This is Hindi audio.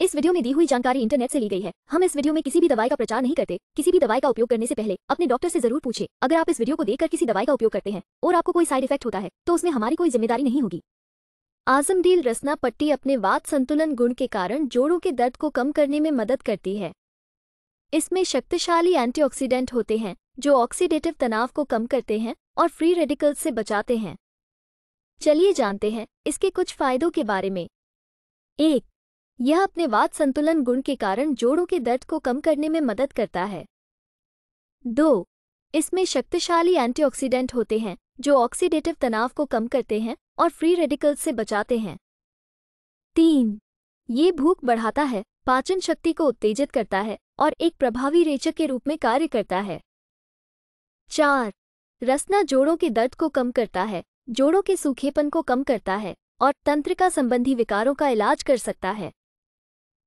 इस वीडियो में दी हुई जानकारी इंटरनेट से ली गई है हम इस वीडियो में किसी भी दवाई का प्रचार नहीं करते किसी भी दवाई का उपयोग करने से पहले अपने डॉक्टर से जरूर पूछे अगर आप इस वीडियो को देखकर किसी दवाई का उपयोग करते हैं और आपको कोई साइड इफेक्ट होता है तो उसमें हमारी कोई जिम्मेदारी नहीं होगी आजम डील रसना पट्टी अपने वाद संतुलन गुण के कारण जोड़ों के दर्द को कम करने में मदद करती है इसमें शक्तिशाली एंटीऑक्सीडेंट होते हैं जो ऑक्सीडेटिव तनाव को कम करते हैं और फ्री रेडिकल से बचाते हैं चलिए जानते हैं इसके कुछ फायदों के बारे में एक यह अपने वात संतुलन गुण के कारण जोड़ों के दर्द को कम करने में मदद करता है दो इसमें शक्तिशाली एंटीऑक्सीडेंट होते हैं जो ऑक्सीडेटिव तनाव को कम करते हैं और फ्री रेडिकल्स से बचाते हैं तीन ये भूख बढ़ाता है पाचन शक्ति को उत्तेजित करता है और एक प्रभावी रेचक के रूप में कार्य करता है चार रसना जोड़ों के दर्द को कम करता है जोड़ों के सूखेपन को कम करता है और तंत्रिका संबंधी विकारों का इलाज कर सकता है